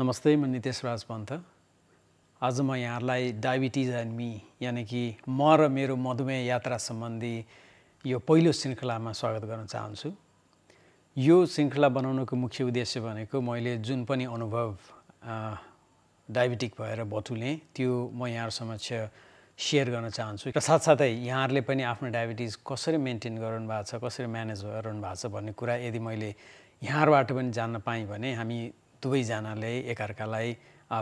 नमस्ते म नितेश राज पन्थ आज म यहाँहरूलाई डायबिटिज एन्ड मी यानि कि म र मेरो मधुमेह यात्रा सम्बन्धी यो पहिलो श्रृङ्खलामा स्वागत गर्न चाहन्छु यो श्रृङ्खला बनाउनुको मुख्य उद्देश्य भनेको मैले जुन पनि अनुभव डायबिटिक भएर बटुलेँ त्यो म यहाँहरू समक्ष सेयर गर्न चाहन्छु र साथसाथै यहाँहरूले पनि आफ्नो डायबिटिज कसरी मेन्टेन गराउनु भएको छ कसरी म्यानेज गराउनु भएको छ भन्ने कुरा यदि मैले यहाँहरूबाट पनि जान्न पाएँ भने हामी दुवैजनाले एकअर्कालाई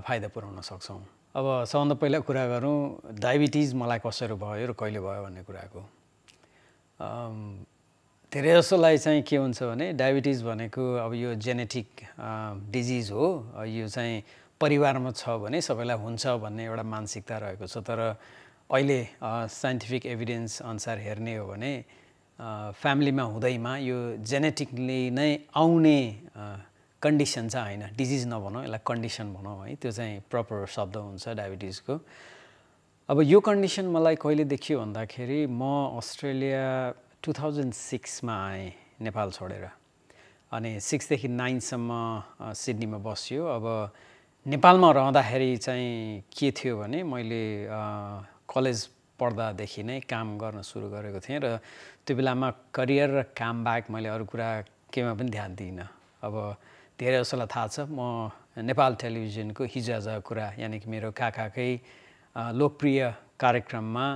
फाइदा पुर्याउन सक्छौँ अब सबभन्दा पहिला कुरा गरौँ डायबिटिज मलाई कसरी भयो र कहिले भयो भन्ने कुराको धेरै जसोलाई चाहिँ के हुन्छ भने डायबिटिज भनेको अब यो जेनेटिक डिजिज हो यो चाहिँ परिवारमा छ भने सबैलाई हुन्छ भन्ने एउटा मानसिकता रहेको छ तर अहिले साइन्टिफिक एभिडेन्स अनुसार हेर्ने हो भने फ्यामिलीमा हुँदैमा यो जेनेटिकली नै आउने कन्डिसन चाहिँ होइन डिजिज नभनौँ यसलाई कन्डिसन भनौँ है त्यो चाहिँ प्रपर शब्द हुन्छ डायबिटिजको अब यो कन्डिसन मलाई कहिले देखियो भन्दाखेरि म अस्ट्रेलिया टु थाउजन्ड सिक्समा आएँ नेपाल छोडेर अनि सिक्सदेखि नाइनसम्म सिडनीमा बस्यो अब नेपालमा रहँदाखेरि चाहिँ के थियो भने मैले कलेज पढ्दादेखि नै काम गर्न सुरु गरेको थिएँ र त्यो बेलामा करियर र काम मैले अरू कुरा केमा पनि ध्यान दिइनँ अब धेरै जसोलाई थाहा छ म नेपाल टेलिभिजनको हिजोआज कुरा यानि कि मेरो काकाकै लोकप्रिय कार्यक्रममा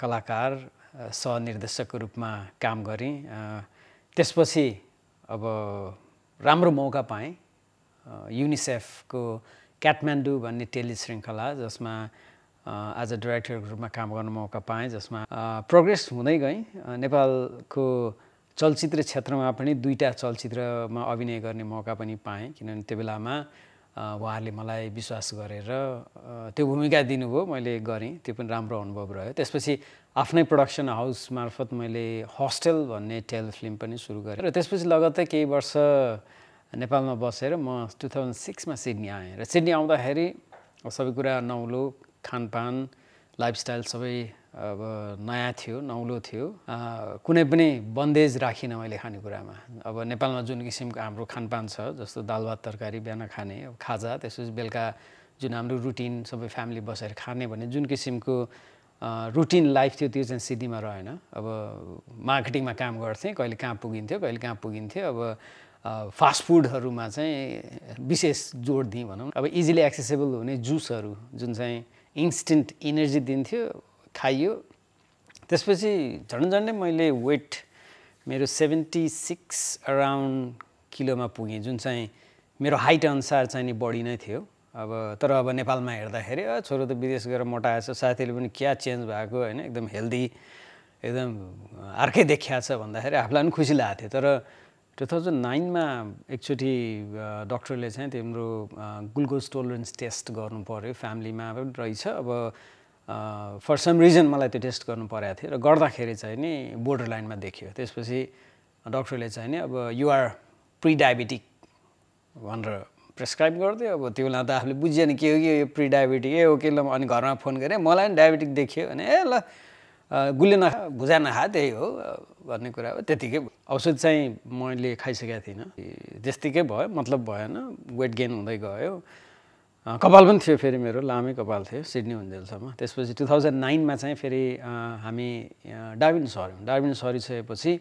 कलाकार सहनिर्देशकको रूपमा काम गरेँ त्यसपछि अब राम्रो मौका पाएँ युनिसेफको काठमाडौँ भन्ने टेली श्रृङ्खला जसमा अ डाइरेक्टरको रूपमा काम गर्नु मौका पाएँ जसमा प्रोग्रेस हुँदै गएँ नेपालको चलचित्र क्षेत्रमा पनि दुईवटा चलचित्रमा अभिनय गर्ने मौका पनि पाएँ किनभने त्यो बेलामा उहाँहरूले मलाई विश्वास गरेर त्यो भूमिका दिनुभयो मैले गरेँ त्यो पनि राम्रो अनुभव रह्यो त्यसपछि आफ्नै प्रडक्सन हाउस मार्फत मैले हस्टेल भन्ने टेल फिल्म पनि सुरु गरेँ र त्यसपछि लगत्तै केही वर्ष नेपालमा बसेर म टु थाउजन्ड सिक्समा सिडनी आएँ र सिडनी आउँदाखेरि सबै कुरा नौलो खानपान लाइफस्टाइल सबै अब नयाँ थियो नौलो थियो कुनै पनि बन्देज राखिनँ मैले खानेकुरामा अब नेपालमा जुन किसिमको हाम्रो खानपान छ जस्तो दाल भात तरकारी बिहान खाने खाजा त्यसपछि बेलुका जुन हाम्रो रुटिन सबै फ्यामिली बसेर खाने भने जुन किसिमको रुटिन लाइफ थियो त्यो चाहिँ सिद्धिमा रहेन अब मार्केटिङमा काम गर्थेँ कहिले कहाँ पुगिन्थ्यो कहिले कहाँ पुगिन्थ्यो अब फास्ट फुडहरूमा चाहिँ विशेष जोड दिएँ भनौँ अब इजिली एक्सेसेबल हुने जुसहरू जुन चाहिँ इन्स्टेन्ट इनर्जी दिन्थ्यो खाइयो त्यसपछि झन्डै झन्डै मैले वेट मेरो सेभेन्टी सिक्स अराउन्ड किलोमा पुगेँ जुन चाहिँ मेरो हाइट अनुसार चाहिँ नि बढी नै थियो अब तर अब नेपालमा हेर्दाखेरि छोरो त विदेश गएर मोटाएछ साथीले पनि क्या चेन्ज भएको होइन एकदम हेल्दी एकदम अर्कै देखिया छ भन्दाखेरि आफूलाई पनि खुसी लागेको थियो तर टु थाउजन्ड नाइनमा एकचोटि डक्टरले चाहिँ तिम्रो ग्लुकोज टोलरेन्स टेस्ट गर्नु पऱ्यो फ्यामिलीमा रहेछ अब फर सम रिजन मलाई त्यो टेस्ट गर्नु परेको थियो र गर्दाखेरि चाहिँ नि बोर्डर लाइनमा देखियो त्यसपछि डक्टरले चाहिँ नि अब युआर प्रिडायबिटिक भनेर प्रिस्क्राइब गरिदियो अब त्यो बेला त आफूले बुझिएन के हो कि यो प्रिडायबेटिक ए हो ओके ल अनि घरमा फोन गरेँ मलाई नि डायबिटिक देखियो भने ए ल गुलियो नखा भुजा नखा त्यही हो भन्ने कुरा हो त्यतिकै औषध चाहिँ मैले खाइसकेको थिइनँ त्यस्तिकै भयो मतलब भएन वेट गेन हुँदै गयो कपाल पनि थियो फेरि मेरो लामै कपाल थियो सिडनी हुन्जेलसम्म त्यसपछि टु थाउजन्ड नाइनमा चाहिँ फेरि हामी डाबिन सर्यौँ डार्बिन सरिसकेपछि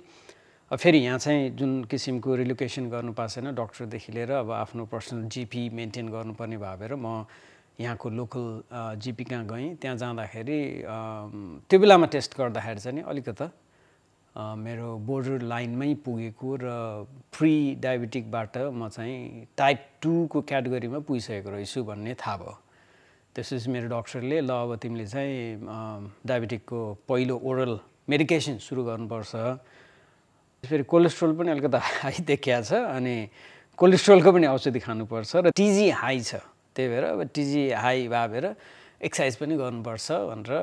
फेरि यहाँ चाहिँ जुन किसिमको रिलोकेसन गर्नु पाएको छैन डक्टरदेखि लिएर अब आफ्नो पर्सनल जिपी मेन्टेन गर्नुपर्ने भएर म यहाँको लोकल जिपी कहाँ गएँ त्यहाँ जाँदाखेरि त्यो बेलामा टेस्ट गर्दाखेरि चाहिँ अलिकता मेरो बोर्डर लाइनमै पुगेको र फ्री डायबेटिकबाट म चाहिँ टाइप टूको क्याटेगोरीमा पुगिसकेको रहेछु भन्ने थाहा भयो त्यसपछि मेरो डक्टरले ल अब तिमीले चाहिँ डायबेटिकको पहिलो ओरल मेडिकेसन सुरु गर्नुपर्छ फेरि कोलेस्ट्रोल पनि अलिकति हाई देखिया छ अनि कोलेस्ट्रोलको पनि औषधि खानुपर्छ र टिजी हाई छ त्यही भएर अब टिजी हाई भएर एक्सर्साइज पनि गर्नुपर्छ भनेर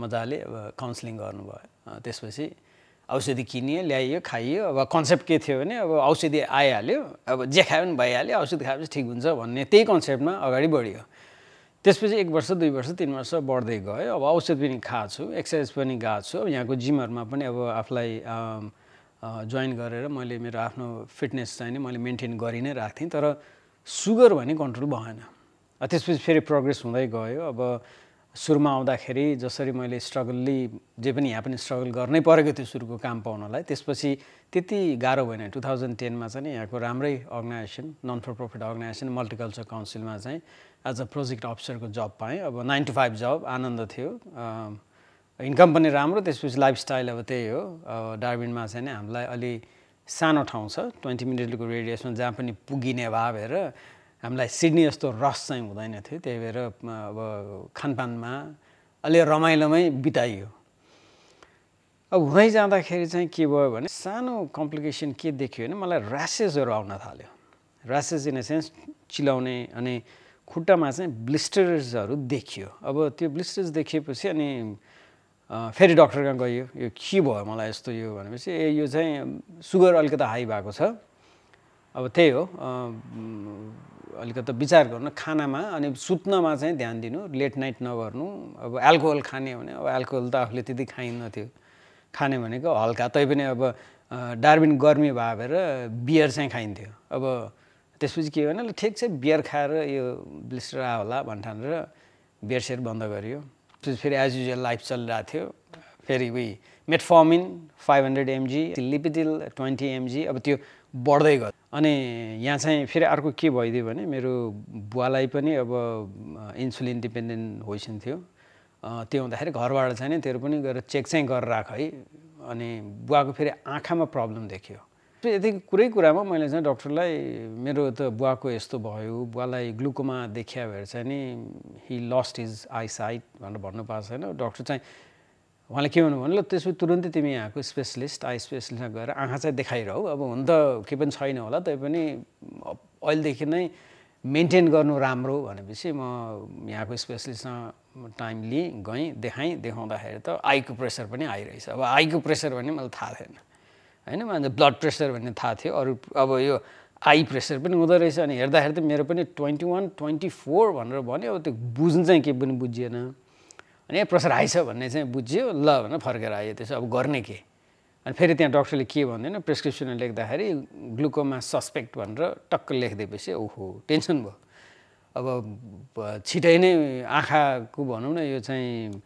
मजाले अब काउन्सिलिङ गर्नुभयो त्यसपछि औषधि किनियो ल्याइयो खाइयो अब कन्सेप्ट के थियो भने अब औषधि आइहाल्यो अब जे खायो भने भइहाल्यो औषधि खाएपछि ठिक हुन्छ भन्ने त्यही कन्सेप्टमा अगाडि बढ्यो त्यसपछि एक वर्ष दुई वर्ष तिन वर्ष बढ्दै गयो अब औषध पनि खाएको छु एक्सर्साइज पनि गएको छु यहाँको जिमहरूमा पनि अब आफूलाई जोइन गरेर मैले मेरो आफ्नो फिटनेस चाहिँ मैले मेन्टेन गरि नै राख्थेँ तर सुगर भने कन्ट्रोल भएन त्यसपछि फेरि प्रोग्रेस हुँदै गयो अब सुरुमा आउँदाखेरि जसरी मैले स्ट्रगल्ली जे पनि यहाँ पनि स्ट्रगल गर्नै परेको थियो सुरुको काम पाउनलाई त्यसपछि त्यति गाह्रो भएन टु थाउजन्ड टेनमा चाहिँ यहाँको राम्रै organisation non for profit organisation multicultural काउन्सिलमा चाहिँ एज अ प्रोजेक्ट अफिसरको जब पाएँ अब नाइन टु फाइभ जब आनन्द थियो इन्कम पनि राम्रो त्यसपछि लाइफस्टाइल अब त्यही हो डार्बिनमा चाहिँ हामीलाई अलि सानो ठाउँ छ ट्वेन्टी मिनटको रेडियसमा जहाँ पनि पुगिने भाव हेर हामीलाई सिडनी जस्तो रस चाहिँ हुँदैन थियो त्यही भएर अब खानपानमा अलि रमाइलोमै बिताइयो अब हुँदै जाँदाखेरि चाहिँ के भयो भने सानो कम्प्लिकेसन के देखियो भने मलाई ऱ्यासेसहरू आउन थाल्यो ऱ्यासेस इन द सेन्स चिलाउने अनि खुट्टामा चाहिँ ब्लिस्टर्सहरू देखियो अब त्यो ब्लिस्टर्स देखिएपछि अनि फेरि डक्टर कहाँ गयो यो के भयो मलाई यस्तो यो भनेपछि ए यो चाहिँ सुगर अलिकति हाई भएको छ अब त्यही हो अलिकति विचार गर्नु खानामा अनि सुत्नमा चाहिँ ध्यान दिनु लेट नाइट नगर्नु अब एल्कोहल खाने भने अब एल्कोहल त आफूले त्यति खाइन्नथ्यो खाने भनेको हल्का तैपनि अब डार्बिन गर्मी भएर बियर चाहिँ खाइन्थ्यो अब त्यसपछि के भने ठिक छ बियर खाएर यो ब्लिस्टर होला भन्ठानेर बियर सेयर बन्द गरियो त्यसपछि फेरि एज युजल लाइफ चलिरहेको थियो फेरि उयो मेटफर्मिन फाइभ हन्ड्रेड एमजी लिपिटिल ट्वेन्टी एमजी अब त्यो बढ्दै गयो अनि यहाँ चाहिँ फेरि अर्को के भइदियो भने मेरो बुवालाई पनि अब इन्सुलिन डिपेन्डेन्ट होइसन थियो त्यो हुँदाखेरि घरबाट चाहिँ नि तेरो पनि गएर चेक चाहिँ गरेर राख है अनि बुवाको फेरि आँखामा प्रब्लम देखियो यति कुरै कुरामा मैले चाहिँ डक्टरलाई मेरो त बुवाको यस्तो भयो बुवालाई ग्लुकोमा देखियो भएर चाहिँ नि हि लस्ट हिज आइसाइट भनेर भन्नु पाएको छैन डक्टर चाहिँ उहाँले के भन्नु भन्नु ल त्यसपछि तुरन्तै तिमी यहाँको स्पेसलिस्ट आई स्पेसलिस्टमा गएर आँखा चाहिँ देखाइरहौ अब हुन त केही पनि छैन होला तैपनि अहिलेदेखि नै मेन्टेन गर्नु राम्रो भनेपछि म यहाँको स्पेसलिस्टसँग टाइम लिएँ गएँ देखाएँ देखाउँदाखेरि त आईको प्रेसर पनि आइरहेछ अब आईको प्रेसर भने मलाई थाहा थिएन होइन मलाई ब्लड प्रेसर भन्ने थाहा थियो अरू अब यो आई प्रेसर पनि हुँदो रहेछ अनि हेर्दाखेरि त मेरो पनि ट्वेन्टी वान ट्वेन्टी फोर भनेर भन्यो अब त्यो बुझ्नु चाहिँ केही पनि बुझिएन होइन प्रेसर आएछ भन्ने चाहिँ बुझ्यो ल भनेर फर्केर आयो त्यसो अब गर्ने के अनि फेरि त्यहाँ डक्टरले के भन्दैन प्रिस्क्रिप्सन लेख्दाखेरि ग्लुकोमा सस्पेक्ट भनेर टक्क लेखिदिएपछि ओहो टेन्सन भयो अब छिटै नै आँखाको भनौँ न यो चाहिँ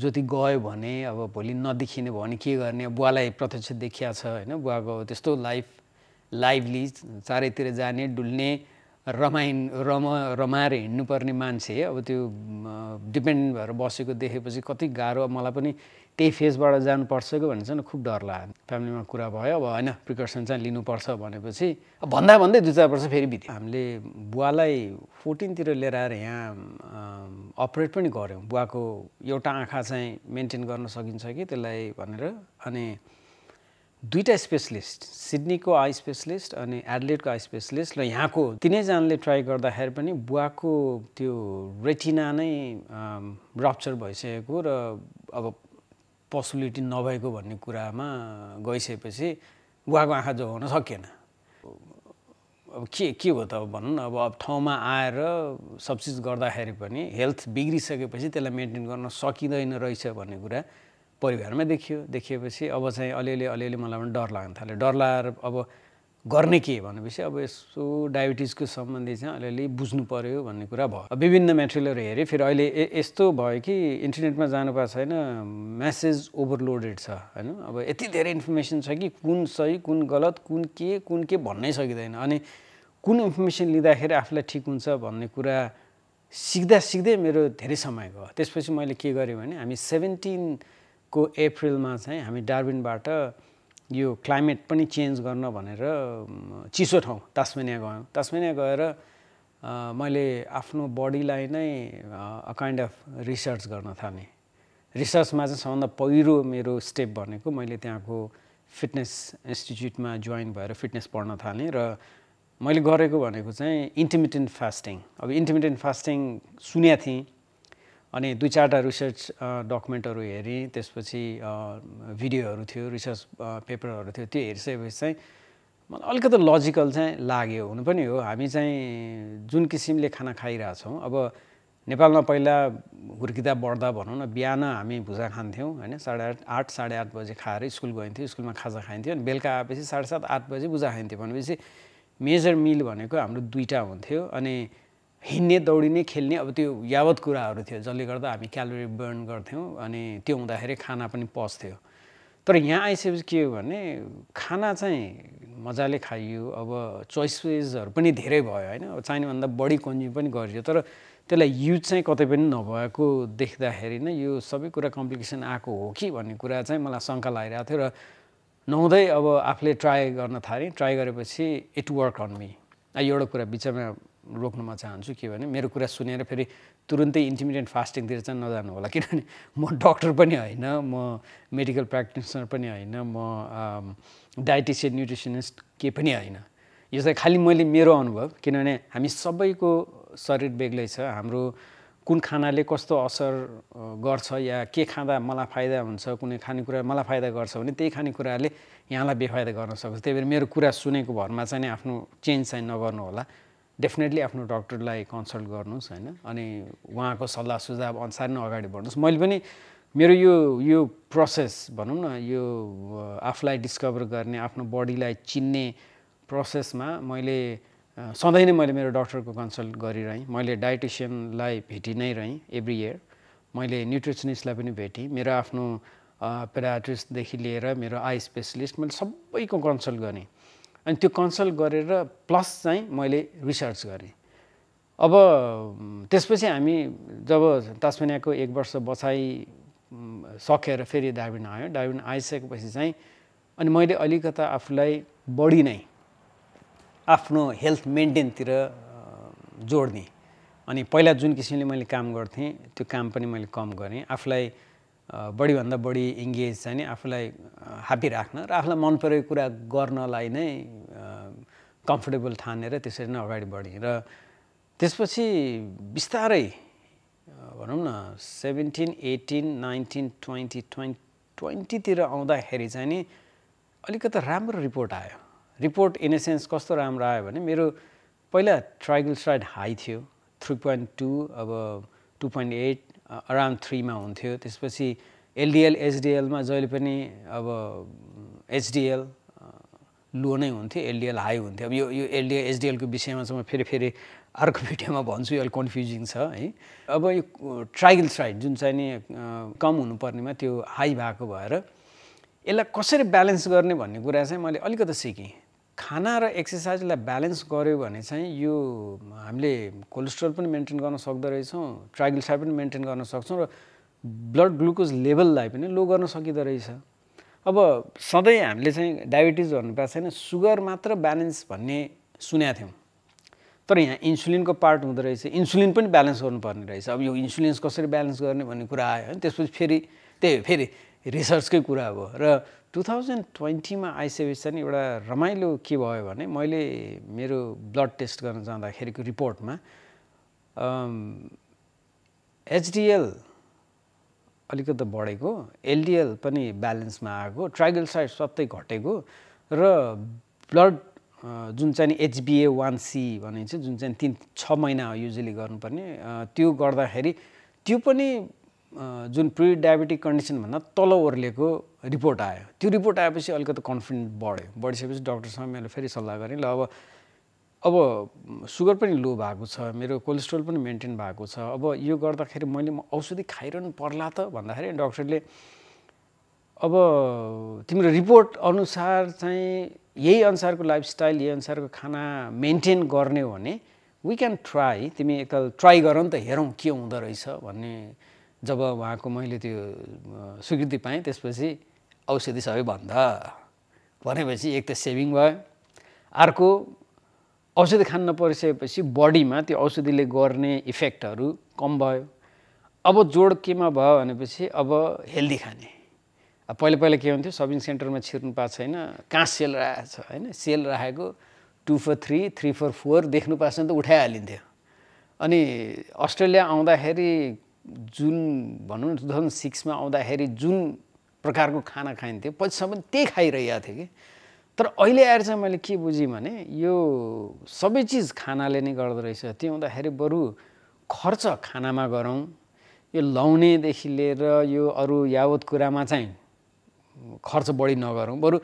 ज्योति गयो भने अब भोलि नदेखिने भयो भने के गर्ने बुवालाई प्रत्यक्ष देखिया छ होइन बुवाको त्यस्तो लाइफ लाइभली चारैतिर जाने डुल्ने रमाइन रमा रमाएर हिँड्नुपर्ने मान्छे अब त्यो डिपेन्ड भएर बसेको देखेपछि कति गाह्रो मलाई पनि त्यही फेजबाट जानुपर्छ कि भनेर चाहिँ खुब डर लाग्यो फ्यामिलीमा कुरा भयो अब होइन प्रिकसन चाहिँ लिनुपर्छ भनेपछि अब भन्दा भन्दै दुई चार वर्ष फेरि बित्यो हामीले बुवालाई फोर्टिनतिर लिएर आएर यहाँ अपरेट पनि गऱ्यौँ बुवाको एउटा आँखा चाहिँ मेन्टेन गर्न सकिन्छ कि त्यसलाई भनेर अनि दुईवटा स्पेसलिस्ट सिडनीको आई स्पेसलिस्ट अनि एडलेटको आई स्पेसलिस्ट र यहाँको तिनैजनाले ट्राई गर्दाखेरि पनि बुवाको त्यो रेटिना नै रप्चर भइसकेको र अब पोसिबिलिटी नभएको भन्ने कुरामा गइसकेपछि बुवाको आँखा जोगाउन सकिएन अब के के हो त अब भनौँ न अब अब ठाउँमा आएर सब चिज गर्दाखेरि पनि हेल्थ बिग्रिसकेपछि त्यसलाई मेन्टेन गर्न सकिँदैन रहेछ भन्ने कुरा परिवारमै देखियो देखिएपछि अब चाहिँ अलिअलि अलिअलि मलाई पनि डर लाग्न थाल्यो डर लगाएर अब गर्ने के भनेपछि अब यसो डायबिटिजको सम्बन्धी चाहिँ अलिअलि बुझ्नु पऱ्यो भन्ने कुरा भयो विभिन्न मेटेरियलहरू हेरेँ फेरि अहिले यस्तो भयो कि इन्टरनेटमा जानु पाएको छैन म्यासेज ओभरलोडेड छ होइन अब यति धेरै इन्फर्मेसन छ कि कुन सही कुन गलत कुन के कुन के भन्नै सकिँदैन अनि कुन इन्फर्मेसन लिँदाखेरि आफूलाई ठिक हुन्छ भन्ने कुरा सिक्दा सिक्दै मेरो धेरै समय गयो त्यसपछि मैले के गरेँ भने हामी सेभेन्टिन को अप्रिलमा चाहिँ हामी डार्बिनबाट यो क्लाइमेट पनि चेन्ज गर्न भनेर चिसो ठाउँ तास्मेनिया गयौँ तास्मेनिया गएर मैले आफ्नो बडीलाई नै अ काइन्ड अफ रिसर्च गर्न थालेँ रिसर्चमा चाहिँ सबभन्दा पहिरो मेरो स्टेप भनेको मैले त्यहाँको फिटनेस इन्स्टिच्युटमा जोइन भएर फिटनेस पढ्न थालेँ र मैले गरेको भनेको चाहिँ इन्टिमिटेन्ट फास्टिङ अब इन्टिमिटेन्ट फास्टिङ सुनेको थिएँ अनि दुई चारवटा रिसर्च डकुमेन्टहरू हेरेँ त्यसपछि भिडियोहरू थियो रिसर्च पेपरहरू थियो त्यो हेरिसकेपछि चाहिँ मलाई अलिकति लजिकल चाहिँ लाग्यो हुनु पनि हो हामी चाहिँ जुन किसिमले खाना खाइरहेछौँ अब नेपालमा पहिला हुर्किँदा बढ्दा भनौँ न बिहान हामी भुजा खान्थ्यौँ होइन साढे आठ आठ साढे आठ बजी खाएर स्कुल गइन्थ्यो स्कुलमा खाजा खाइन्थ्यो अनि बेलुका आएपछि साढे सात आठ बजी भुजा खाइन्थ्यो भनेपछि मेजर मिल भनेको हाम्रो दुईवटा हुन्थ्यो अनि हिँड्ने दौडिने खेल्ने अब त्यो यावत कुराहरू थियो जसले गर्दा हामी क्यालोरी बर्न गर्थ्यौँ अनि त्यो हुँदाखेरि खाना पनि पस्थ्यो तर यहाँ आइसकेपछि के हो भने खाना चाहिँ मजाले खाइयो अब चोइसेसहरू पनि धेरै भयो होइन अब चाहिनेभन्दा बढी कन्ज्युम पनि गरियो तर त्यसलाई युज चाहिँ कतै पनि नभएको देख्दाखेरि नै यो सबै कुरा कम्प्लिकेसन आएको हो कि भन्ने कुरा चाहिँ मलाई शङ्का लागिरहेको थियो र नहुँदै अब आफूले ट्राई गर्न थालेँ ट्राई गरेपछि इट वर्क अन मी एउटा कुरा बिचमा रोक्न म चाहन्छु के भने मेरो कुरा सुनेर फेरि तुरुन्तै इन्टिमिडिएन्ट फास्टिङतिर चाहिँ नजानु होला किनभने म डक्टर पनि होइन म मेडिकल प्र्याक्टिसनर पनि होइन म डाइटिसियन न्युट्रिसनिस्ट के पनि होइन यो चाहिँ खालि मैले मेरो अनुभव किनभने हामी सबैको शरीर बेग्लै छ हाम्रो कुन खानाले कस्तो असर गर्छ या के खाँदा मलाई फाइदा हुन्छ कुनै खानेकुरा मलाई फाइदा गर्छ भने त्यही खानेकुराले यहाँलाई बेफाइदा गर्न सक्छ त्यही भएर मेरो कुरा सुनेको भरमा चाहिँ आफ्नो चेन्ज चाहिँ नगर्नु होला डेफिनेटली आफ्नो डक्टरलाई कन्सल्ट गर्नुहोस् होइन अनि उहाँको सल्लाह सुझाव अनुसार नै अगाडि बढ्नुहोस् मैले पनि मेरो यो यो प्रोसेस भनौँ न यो आफूलाई डिस्कभर गर्ने आफ्नो बडीलाई चिन्ने प्रोसेसमा मैले सधैँ नै मैले मेरो डक्टरको कन्सल्ट गरिरहेँ मैले डाइटिसियनलाई भेटि नै रहेँ एभ्री इयर मैले न्युट्रिसनिस्टलाई पनि भेटेँ मेरो आफ्नो पेडाट्रिस्टदेखि लिएर मेरो आई स्पेसलिस्ट मैले सबैको कन्सल्ट गरेँ अनि त्यो कन्सल्ट गरेर प्लस चाहिँ मैले रिसर्च गरेँ अब त्यसपछि हामी जब तास्मेनियाको एक वर्ष बसाइ सकेर फेरि डाबिन आयो डाबिन आइसकेपछि चाहिँ अनि मैले अलिकता आफूलाई बढी नै आफ्नो हेल्थ मेन्टेनतिर जोड दिएँ अनि पहिला जुन किसिमले मैले काम गर्थेँ त्यो काम पनि मैले कम गरेँ आफूलाई बढीभन्दा बढी इङ्गेज चाहिँ आफूलाई ह्याप्पी राख्न र आफूलाई मन परेको कुरा गर्नलाई नै कम्फर्टेबल ठानेर त्यसरी नै अगाडि बढेँ र त्यसपछि बिस्तारै भनौँ न seventeen eighteen nineteen twenty twenty ट्वेन्टीतिर आउँदाखेरि चाहिँ नि अलिकति राम्रो रिपोर्ट आयो रिपोर्ट इन द सेन्स कस्तो राम्रो आयो भने मेरो पहिला ट्राइग्लिसराइड हाई थियो थ्री पोइन्ट टू अब टू पोइन्ट एट अराउन्ड थ्रीमा हुन्थ्यो त्यसपछि एलडिएल एचडिएलमा जहिले पनि अब एचडिएल लो नै हुन्थ्यो एलडिएल हाई हुन्थ्यो अब यो यो एलडिएल एचडिएलको विषयमा चाहिँ म फेरि फेरि अर्को भिडियोमा भन्छु अलिक कन्फ्युजिङ छ है अब यो साइड जुन चाहिँ नि कम हुनुपर्नेमा त्यो हाई भएको भएर यसलाई कसरी ब्यालेन्स गर्ने भन्ने कुरा चाहिँ मैले अलिकति सिकेँ खाना र एक्सर्साइजलाई ब्यालेन्स गऱ्यो भने चाहिँ यो हामीले कोलेस्ट्रोल पनि मेन्टेन गर्न सक्दो रहेछौँ साइड पनि मेन्टेन गर्न सक्छौँ र ब्लड ग्लुकोज लेभललाई पनि लो गर्न सकिँदो रहेछ अब सधैँ हामीले चाहिँ डायबिटिज भन्नुभएको छैन सुगर मात्र ब्यालेन्स भन्ने सुनेको थियौँ तर यहाँ इन्सुलिनको पार्ट हुँदो रहेछ इन्सुलिन पनि ब्यालेन्स गर्नुपर्ने रहेछ अब यो इन्सुलिन्स कसरी ब्यालेन्स गर्ने भन्ने कुरा आयो होइन त्यसपछि फेरि त्यही फेरि रिसर्चकै कुरा हो र टु थाउजन्ड ट्वेन्टीमा आइसकेपछि चाहिँ एउटा रमाइलो के भयो भने मैले मेरो ब्लड टेस्ट गर्न जाँदाखेरिको रिपोर्टमा एचडिएल अलिकति बढेको एलडिएल पनि ब्यालेन्समा आएको साइड सबै घटेको र ब्लड जुन चाहिँ एचबिए वान सी भनिन्छ जुन चाहिँ तिन छ महिना युजली गर्नुपर्ने त्यो गर्दाखेरि त्यो पनि जुन प्रि डायबेटिक कन्डिसनभन्दा तल ओर्लेको रिपोर्ट आयो त्यो रिपोर्ट आएपछि अलिकति कन्फिडेन्ट बढ्यो बढिसकेपछि डक्टरसँग मैले फेरि सल्लाह गरेँ ल अब अब सुगर पनि लो भएको छ मेरो कोलेस्ट्रोल पनि मेन्टेन भएको छ अब यो गर्दाखेरि मैले म औषधि खाइरहनु पर्ला त भन्दाखेरि डक्टरले अब तिम्रो रिपोर्ट अनुसार चाहिँ यही अनुसारको लाइफस्टाइल यही अनुसारको खाना मेन्टेन गर्ने हो भने वी क्यान ट्राई तिमी एकताल ट्राई गर नि त हेरौँ के हुँदो रहेछ भन्ने जब उहाँको मैले त्यो स्वीकृति पाएँ त्यसपछि औषधि सबैभन्दा भनेपछि एक त सेभिङ भयो अर्को औषधि खान नपरिसकेपछि बडीमा त्यो औषधिले गर्ने इफेक्टहरू कम भयो अब जोड केमा भयो भनेपछि अब हेल्दी खाने अब पहिला पहिला के हुन्थ्यो सपिङ सेन्टरमा छिर्नु पाएको छैन कहाँ सेल राखेको छ होइन सेल राखेको two four three three four four देख्नु पाएको छैन भने त उठाइहालिन्थ्यो अनि अस्ट्रेलिया आउँदाखेरि जुन भनौँ न टु थाउजन्ड सिक्समा आउँदाखेरि जुन प्रकारको खाना खाइन्थ्यो पछिसम्म त्यही खाइरहेको थियो कि तर अहिले आएर चाहिँ मैले के बुझेँ भने यो सबै चिज खानाले नै गर्दोरहेछ त्यो हुँदाखेरि बरु खर्च खानामा गरौँ यो लाउनेदेखि लिएर यो अरू यावत कुरामा चाहिँ खर्च बढी नगरौँ बरु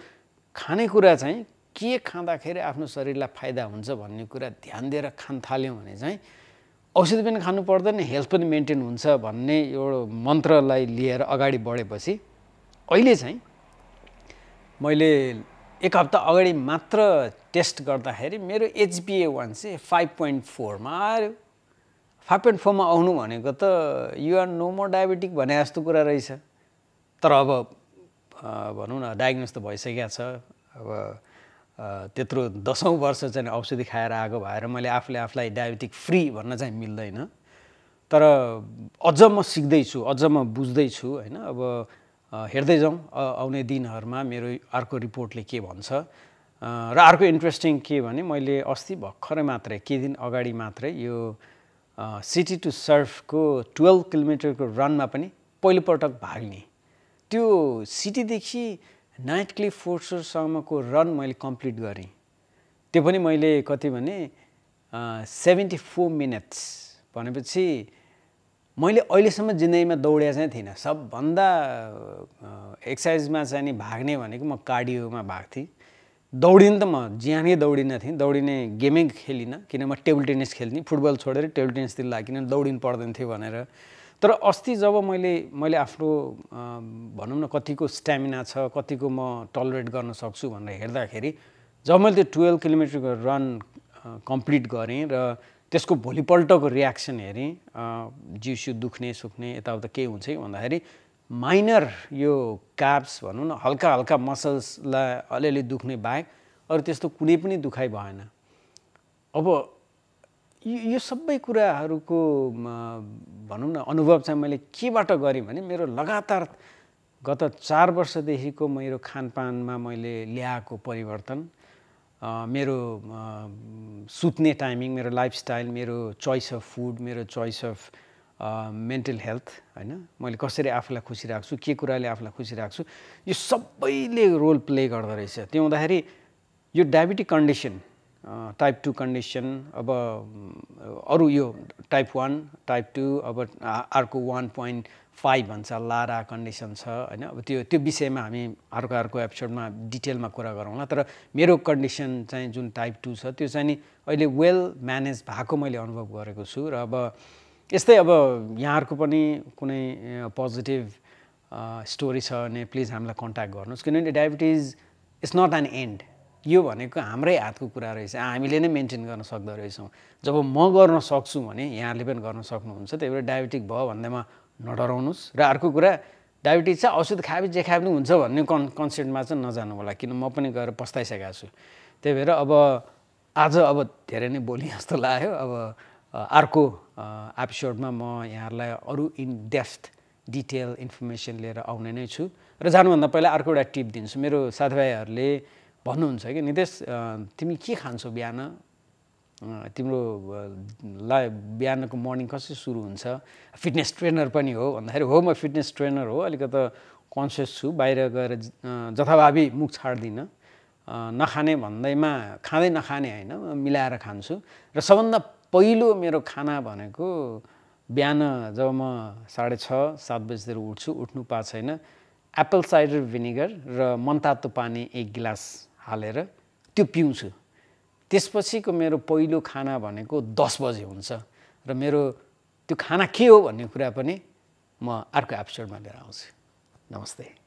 खानेकुरा चाहिँ के खाँदाखेरि आफ्नो शरीरलाई फाइदा हुन्छ भन्ने कुरा ध्यान दिएर खान थाल्यौँ भने चाहिँ औषधि पनि खानु पर्दैन हेल्थ पनि मेन्टेन हुन्छ भन्ने एउटा मन्त्रलाई लिएर अगाडि बढेपछि अहिले चाहिँ मैले एक हप्ता अगाडि मात्र टेस्ट गर्दाखेरि मेरो एचबिए वान चाहिँ फाइभ पोइन्ट फोरमा आयो फाइभ पोइन्ट फोरमा आउनु भनेको त युआर नो मोर डायबेटिक भने जस्तो कुरा रहेछ तर अब भनौँ न डायग्नोस त भइसकेको छ अब त्यत्रो दसौँ वर्ष चाहिँ औषधि खाएर आएको भएर मैले आफूले आफूलाई डायबेटिक फ्री भन्न चाहिँ मिल्दैन तर अझ म सिक्दैछु अझ म बुझ्दैछु होइन अब हेर्दै जाउँ आउने दिनहरूमा मेरो अर्को रिपोर्टले के भन्छ र अर्को इन्ट्रेस्टिङ के भने मैले अस्ति भर्खरै मात्रै केही दिन अगाडि मात्रै यो सिटी टु सर्फको टुवेल्भ किलोमिटरको रनमा पनि पहिलोपटक भाग लिएँ त्यो सिटीदेखि नाइट क्लिफ फोर्सरसम्मको रन मैले कम्प्लिट गरेँ त्यो पनि मैले कति भने सेभेन्टी फोर मिनट्स भनेपछि मैले अहिलेसम्म जिन्दगीमा दौडिया चाहिँ थिइनँ सबभन्दा एक्सर्साइजमा चाहिँ नि भाग्ने भनेको म कार्डियोमा भाग थिएँ दौडिन त म ज्यानै दौडिनँ थिएँ दौडिने गेमै खेलिनँ किन म टेबल टेनिस खेल्थेँ फुटबल छोडेर टेबल टेनिसतिर लागेन दौडिनु पर्दैन थियो भनेर तर अस्ति जब मैले मैले आफ्नो भनौँ न कतिको स्ट्यामिना छ कतिको म टलरेट गर्न सक्छु भनेर हेर्दाखेरि जब मैले त्यो टुवेल्भ किलोमिटरको रन कम्प्लिट गरेँ र त्यसको भोलिपल्टको रियाक्सन हेरेँ जिउसिउ दुख्ने सुक्ने यताउता केही हुन्छ कि भन्दाखेरि माइनर यो काप्स भनौँ न हल्का हल्का मसल्सलाई अलिअलि दुख्ने बाहेक अरू त्यस्तो कुनै पनि दुखाइ भएन अब यो सबै कुराहरूको भनौँ न अनुभव चाहिँ मैले केबाट गरेँ भने मेरो लगातार गत चार वर्षदेखिको मेरो खानपानमा मैले ल्याएको परिवर्तन मेरो सुत्ने टाइमिङ मेरो लाइफस्टाइल मेरो चोइस अफ फुड मेरो चोइस अफ मेन्टल हेल्थ होइन मैले कसरी आफूलाई खुसी राख्छु के कुराले आफूलाई खुसी राख्छु यो सबैले रोल प्ले रहेछ त्यो हुँदाखेरि यो diabetic condition type two condition अब अरू यो टाइप वान टाइप टू अब अर्को वान पोइन्ट फाइभ भन्छ लारा कन्डिसन छ होइन अब त्यो त्यो विषयमा हामी अर्को अर्को एपिसोडमा डिटेलमा कुरा गरौँला तर मेरो कन्डिसन चाहिँ जुन टाइप टू छ त्यो चाहिँ नि अहिले वेल म्यानेज भएको मैले अनुभव गरेको छु र अब यस्तै अब यहाँहरूको पनि कुनै पोजिटिभ स्टोरी छ भने प्लिज हामीलाई कन्ट्याक्ट गर्नुहोस् किनभने diabetes it's not an end यो भनेको हाम्रै हातको कुरा रहेछ हामीले नै मेन्टेन गर्न सक्दो रहेछौँ जब म गर्न सक्छु भने यहाँहरूले पनि गर्न सक्नुहुन्छ त्यही भएर डायबिटिक भयो भन्दैमा नडराउनुहोस् र अर्को कुरा डायबिटिज चाहिँ औषध खाए जे खाए पनि हुन्छ भन्ने कन् कन्सेप्टमा चाहिँ नजानु होला किन म पनि गएर पस्ताइसकेको छु त्यही भएर अब आज अब धेरै नै बोली जस्तो लाग्यो अब अर्को एपिसोडमा म यहाँहरूलाई अरू इन डेप्थ डिटेल इन्फर्मेसन लिएर आउने नै छु र जानुभन्दा पहिला अर्को एउटा टिप दिन्छु मेरो साथीभाइहरूले भन्नुहुन्छ कि नितेश तिमी के खान्छौ बिहान तिम्रो ला बिहानको मर्निङ कसरी सुरु हुन्छ फिटनेस ट्रेनर पनि हो भन्दाखेरि हो म फिटनेस ट्रेनर हो अलिकति कन्सियस छु बाहिर गएर जथाभावी मुख छाड्दिनँ नखाने भन्दैमा खाँदै नखाने होइन मिलाएर खान्छु र सबभन्दा पहिलो मेरो खाना भनेको बिहान जब म साढे छ सात बजीतिर उठ्छु उठ्नु पाएको छैन एप्पल साइडर भिनेगर र मनतातो पानी एक गिलास हालेर त्यो पिउँछु त्यसपछिको मेरो पहिलो खाना भनेको दस बजे हुन्छ र मेरो त्यो खाना के हो भन्ने कुरा पनि म अर्को एपिसोडमा लिएर आउँछु नमस्ते